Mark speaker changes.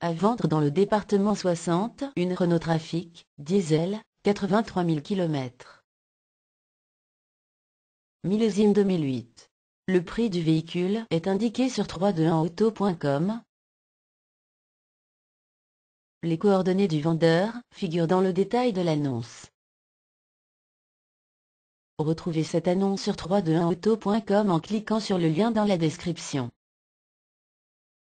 Speaker 1: À vendre dans le département 60, une Renault Trafic, diesel, 83 000 km. Millésime 2008. Le prix du véhicule est indiqué sur 321auto.com. Les coordonnées du vendeur figurent dans le détail de l'annonce.
Speaker 2: Retrouvez cette annonce sur 321auto.com en cliquant sur le lien dans la description.